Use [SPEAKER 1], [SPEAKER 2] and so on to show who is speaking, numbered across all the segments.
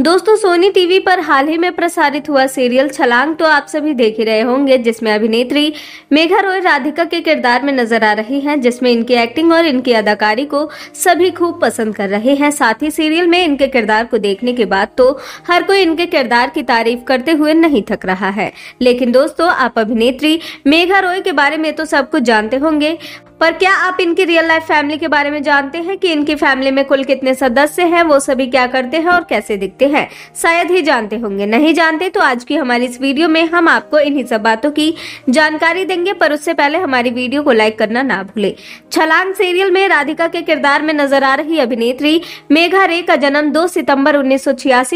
[SPEAKER 1] दोस्तों Sony TV पर हाल ही में प्रसारित हुआ सीरियल छलांग तो आप सभी देख ही रहे होंगे जिसमें अभिनेत्री मेघा रॉय राधिका के किरदार में नजर आ रही हैं जिसमें इनकी एक्टिंग और इनकी अदाकारी को सभी खूब पसंद कर रहे हैं साथ ही सीरियल में इनके किरदार को देखने के बाद तो हर कोई इनके किरदार की तारीफ करते हुए नहीं थक रहा है लेकिन दोस्तों आप अभिनेत्री मेघा रॉय के बारे में तो सब कुछ जानते होंगे पर क्या आप इनकी रियल लाइफ फैमिली के बारे में जानते हैं कि इनकी फैमिली में कुल कितने सदस्य हैं वो सभी क्या करते हैं और कैसे दिखते हैं शायद ही जानते होंगे नहीं जानते तो आज की हमारी इस वीडियो में हम आपको इन्हीं सब बातों की जानकारी देंगे पर उससे पहले हमारी वीडियो को लाइक करना ना भूले छलांग सीरियल में राधिका के किरदार में नजर आ रही अभिनेत्री मेघा रे का जन्म दो सितम्बर उन्नीस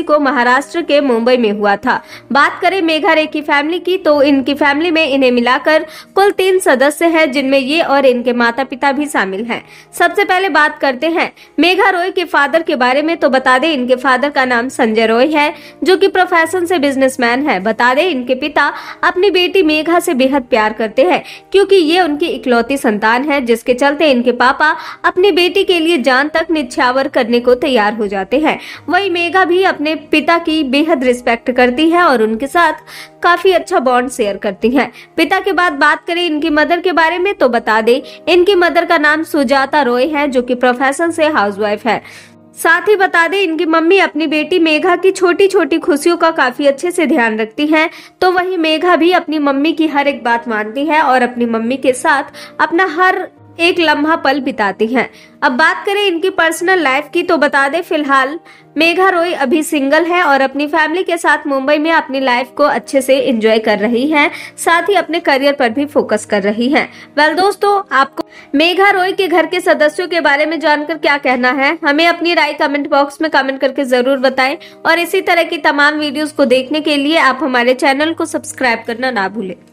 [SPEAKER 1] को महाराष्ट्र के मुंबई में हुआ था बात करें मेघा रे की फैमिली की तो इनकी फैमिली में इन्हें मिलाकर कुल तीन सदस्य है जिनमें ये और इनके उनके माता पिता भी शामिल हैं सबसे पहले बात करते हैं मेघा रॉय के फादर के बारे में तो बता दें इनके फादर का नाम संजय रॉय है जो कि प्रोफेशन से बिजनेसमैन है बता दें इनके पिता अपनी बेटी मेघा से बेहद प्यार करते हैं क्योंकि ये उनकी इकलौती संतान है जिसके चलते इनके पापा अपनी बेटी के लिए जान तक निछावर करने को तैयार हो जाते हैं वही मेघा भी अपने पिता की बेहद रिस्पेक्ट करती है और उनके साथ काफी अच्छा बॉन्ड शेयर करती है पिता के बाद बात करें इनकी मदर के बारे में तो बता दें इनकी मदर का नाम सुजाता रॉय है जो कि प्रोफेशन से हाउसवाइफ है साथ ही बता दें इनकी मम्मी अपनी बेटी मेघा की छोटी छोटी खुशियों का काफी अच्छे से ध्यान रखती हैं तो वही मेघा भी अपनी मम्मी की हर एक बात मानती है और अपनी मम्मी के साथ अपना हर एक लम्हा पल बिताती हैं अब बात करें इनकी पर्सनल लाइफ की तो बता दें फिलहाल मेघा रोय अभी सिंगल है और अपनी फैमिली के साथ मुंबई में अपनी लाइफ को अच्छे से एंजॉय कर रही हैं साथ ही अपने करियर पर भी फोकस कर रही हैं वेल दोस्तों आपको मेघा रोय के घर के सदस्यों के बारे में जानकर क्या कहना है हमें अपनी राय कमेंट बॉक्स में कमेंट करके जरूर बताए और इसी तरह की तमाम वीडियो को देखने के लिए आप हमारे चैनल को सब्सक्राइब करना ना भूलें